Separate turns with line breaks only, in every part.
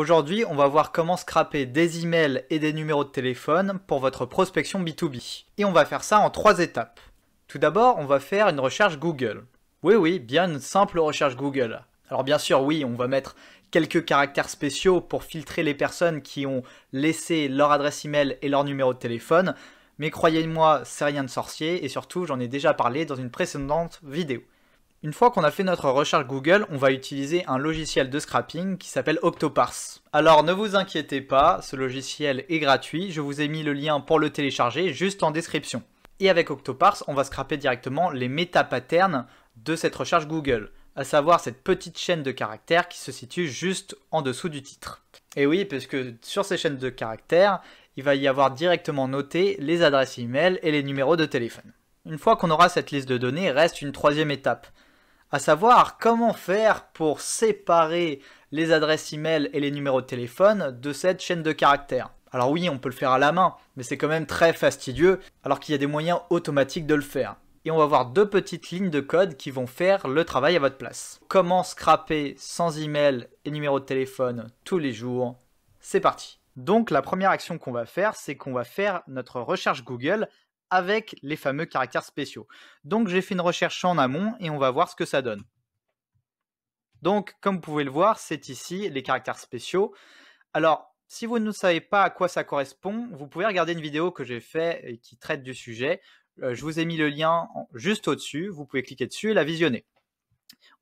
Aujourd'hui, on va voir comment scraper des emails et des numéros de téléphone pour votre prospection B2B. Et on va faire ça en trois étapes. Tout d'abord, on va faire une recherche Google. Oui, oui, bien une simple recherche Google. Alors bien sûr, oui, on va mettre quelques caractères spéciaux pour filtrer les personnes qui ont laissé leur adresse email et leur numéro de téléphone, mais croyez-moi, c'est rien de sorcier, et surtout, j'en ai déjà parlé dans une précédente vidéo. Une fois qu'on a fait notre recherche Google, on va utiliser un logiciel de scrapping qui s'appelle Octoparse. Alors ne vous inquiétez pas, ce logiciel est gratuit, je vous ai mis le lien pour le télécharger juste en description. Et avec Octoparse, on va scraper directement les métapatterns de cette recherche Google, à savoir cette petite chaîne de caractères qui se situe juste en dessous du titre. Et oui, parce que sur ces chaînes de caractères, il va y avoir directement noté les adresses e-mail et les numéros de téléphone. Une fois qu'on aura cette liste de données, reste une troisième étape, à savoir comment faire pour séparer les adresses email et les numéros de téléphone de cette chaîne de caractères. Alors oui, on peut le faire à la main, mais c'est quand même très fastidieux, alors qu'il y a des moyens automatiques de le faire. Et on va voir deux petites lignes de code qui vont faire le travail à votre place. Comment scraper sans email et numéro de téléphone tous les jours C'est parti donc la première action qu'on va faire, c'est qu'on va faire notre recherche Google avec les fameux caractères spéciaux. Donc j'ai fait une recherche en amont et on va voir ce que ça donne. Donc comme vous pouvez le voir, c'est ici les caractères spéciaux. Alors si vous ne savez pas à quoi ça correspond, vous pouvez regarder une vidéo que j'ai faite et qui traite du sujet. Euh, je vous ai mis le lien juste au-dessus, vous pouvez cliquer dessus et la visionner.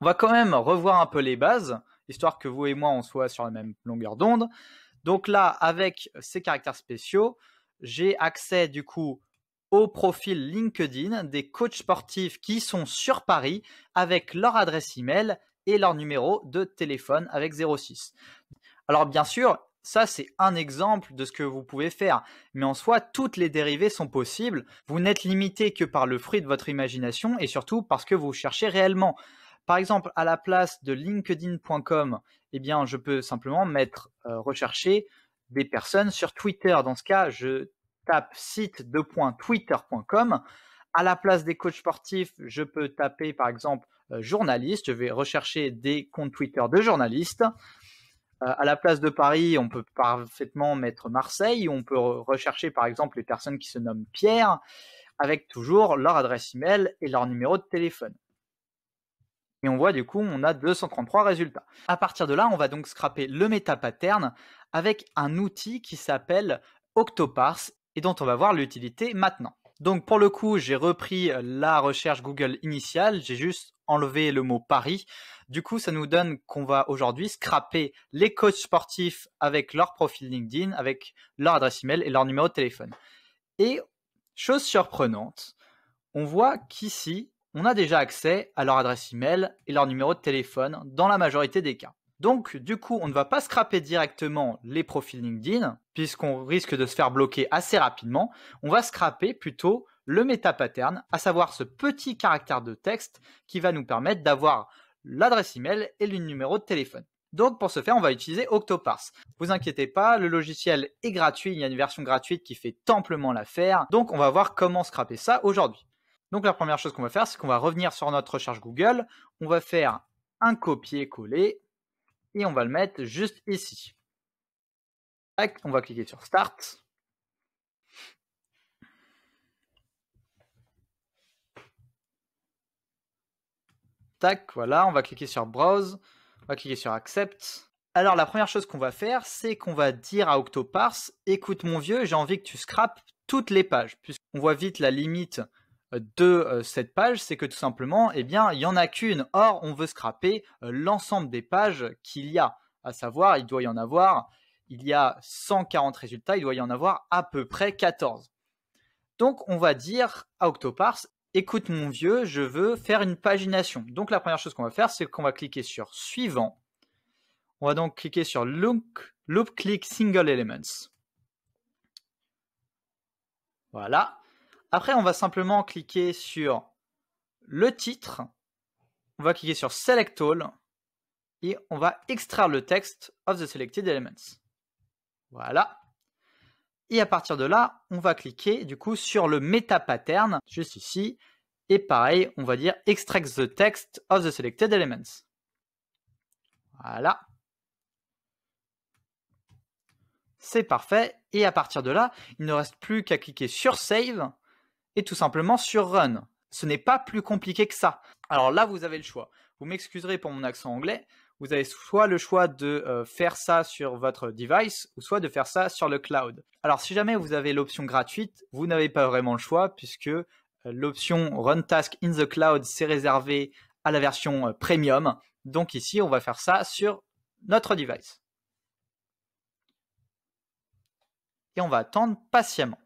On va quand même revoir un peu les bases, histoire que vous et moi on soit sur la même longueur d'onde. Donc là, avec ces caractères spéciaux, j'ai accès du coup au profil LinkedIn des coachs sportifs qui sont sur Paris avec leur adresse email et leur numéro de téléphone avec 06. Alors bien sûr, ça c'est un exemple de ce que vous pouvez faire, mais en soi, toutes les dérivées sont possibles. Vous n'êtes limité que par le fruit de votre imagination et surtout parce que vous cherchez réellement. Par exemple, à la place de linkedin.com, et eh bien, je peux simplement mettre euh, rechercher des personnes sur Twitter. Dans ce cas, je tape site-twitter.com. À la place des coachs sportifs, je peux taper par exemple euh, journaliste. Je vais rechercher des comptes Twitter de journalistes. Euh, à la place de Paris, on peut parfaitement mettre Marseille. On peut rechercher par exemple les personnes qui se nomment Pierre, avec toujours leur adresse email et leur numéro de téléphone. Et on voit du coup, on a 233 résultats. À partir de là, on va donc scraper le méta pattern avec un outil qui s'appelle Octoparse et dont on va voir l'utilité maintenant. Donc pour le coup, j'ai repris euh, la recherche Google initiale, j'ai juste enlevé le mot Paris. Du coup, ça nous donne qu'on va aujourd'hui scraper les coachs sportifs avec leur profil LinkedIn, avec leur adresse email et leur numéro de téléphone. Et chose surprenante, on voit qu'ici, on a déjà accès à leur adresse email et leur numéro de téléphone dans la majorité des cas. Donc, du coup, on ne va pas scraper directement les profils LinkedIn, puisqu'on risque de se faire bloquer assez rapidement, on va scraper plutôt le meta pattern, à savoir ce petit caractère de texte qui va nous permettre d'avoir l'adresse email et le numéro de téléphone. Donc pour ce faire, on va utiliser Octoparse. Vous inquiétez pas, le logiciel est gratuit, il y a une version gratuite qui fait amplement l'affaire. Donc on va voir comment scraper ça aujourd'hui. Donc la première chose qu'on va faire, c'est qu'on va revenir sur notre recherche Google, on va faire un copier-coller et on va le mettre juste ici on va cliquer sur Start. Tac, voilà, on va cliquer sur Browse, on va cliquer sur Accept. Alors la première chose qu'on va faire, c'est qu'on va dire à Octoparse, écoute mon vieux, j'ai envie que tu scrapes toutes les pages, puisqu'on voit vite la limite euh, de euh, cette page, c'est que tout simplement, eh bien, il n'y en a qu'une. Or, on veut scraper euh, l'ensemble des pages qu'il y a, à savoir, il doit y en avoir il y a 140 résultats, il doit y en avoir à peu près 14. Donc on va dire à Octoparse, écoute mon vieux, je veux faire une pagination. Donc la première chose qu'on va faire, c'est qu'on va cliquer sur suivant. On va donc cliquer sur loop, click single elements. Voilà. Après, on va simplement cliquer sur le titre. On va cliquer sur select all et on va extraire le texte of the selected elements. Voilà. Et à partir de là, on va cliquer du coup sur le meta pattern, juste ici. Et pareil, on va dire extract the text of the selected elements. Voilà. C'est parfait. Et à partir de là, il ne reste plus qu'à cliquer sur save et tout simplement sur run. Ce n'est pas plus compliqué que ça. Alors là, vous avez le choix. Vous m'excuserez pour mon accent anglais, vous avez soit le choix de euh, faire ça sur votre device ou soit de faire ça sur le cloud. Alors si jamais vous avez l'option gratuite, vous n'avez pas vraiment le choix puisque euh, l'option Run Task in the Cloud, s'est réservée à la version euh, premium. Donc ici, on va faire ça sur notre device. Et on va attendre patiemment.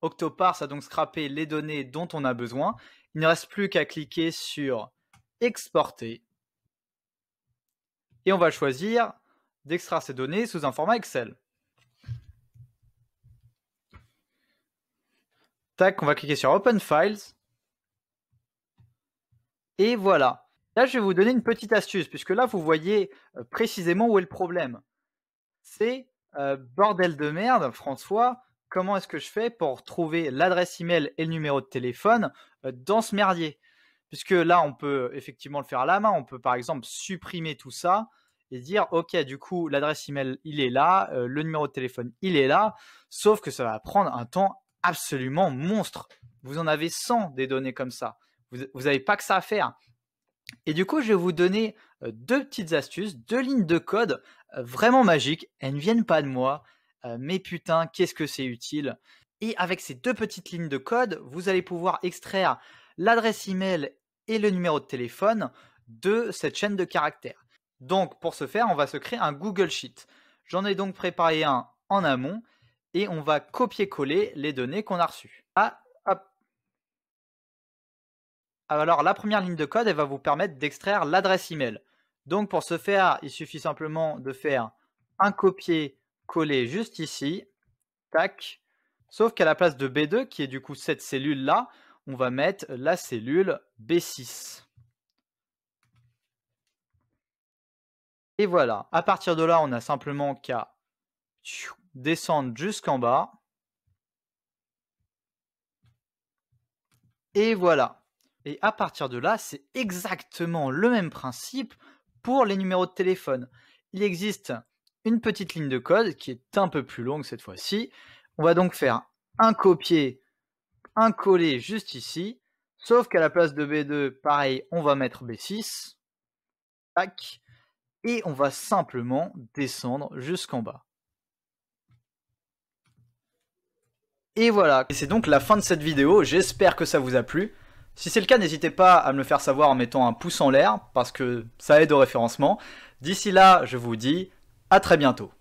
Octoparse a donc scrappé les données dont on a besoin. Il ne reste plus qu'à cliquer sur exporter et on va choisir d'extraire ces données sous un format Excel. Tac, on va cliquer sur Open Files. Et voilà. Là, je vais vous donner une petite astuce, puisque là, vous voyez euh, précisément où est le problème. C'est euh, bordel de merde, François, comment est-ce que je fais pour trouver l'adresse email et le numéro de téléphone euh, dans ce merdier puisque là, on peut effectivement le faire à la main. On peut par exemple supprimer tout ça et dire, OK, du coup, l'adresse email, il est là, euh, le numéro de téléphone, il est là, sauf que ça va prendre un temps absolument monstre. Vous en avez 100 des données comme ça. Vous n'avez pas que ça à faire. Et du coup, je vais vous donner euh, deux petites astuces, deux lignes de code euh, vraiment magiques. Elles ne viennent pas de moi, mais putain, qu'est-ce que c'est utile. Et avec ces deux petites lignes de code, vous allez pouvoir extraire l'adresse email et le numéro de téléphone de cette chaîne de caractères. Donc pour ce faire, on va se créer un Google Sheet. J'en ai donc préparé un en amont et on va copier-coller les données qu'on a reçues. Ah, Alors la première ligne de code, elle va vous permettre d'extraire l'adresse email. Donc pour ce faire, il suffit simplement de faire un copier-coller juste ici. Tac. Sauf qu'à la place de B2, qui est du coup cette cellule là, on va mettre la cellule B6. Et voilà, à partir de là, on a simplement qu'à descendre jusqu'en bas. Et voilà. Et à partir de là, c'est exactement le même principe pour les numéros de téléphone. Il existe une petite ligne de code qui est un peu plus longue cette fois-ci. On va donc faire un copier un collé juste ici. Sauf qu'à la place de B2, pareil, on va mettre B6. Tac. Et on va simplement descendre jusqu'en bas. Et voilà. Et c'est donc la fin de cette vidéo. J'espère que ça vous a plu. Si c'est le cas, n'hésitez pas à me le faire savoir en mettant un pouce en l'air, parce que ça aide au référencement. D'ici là, je vous dis à très bientôt.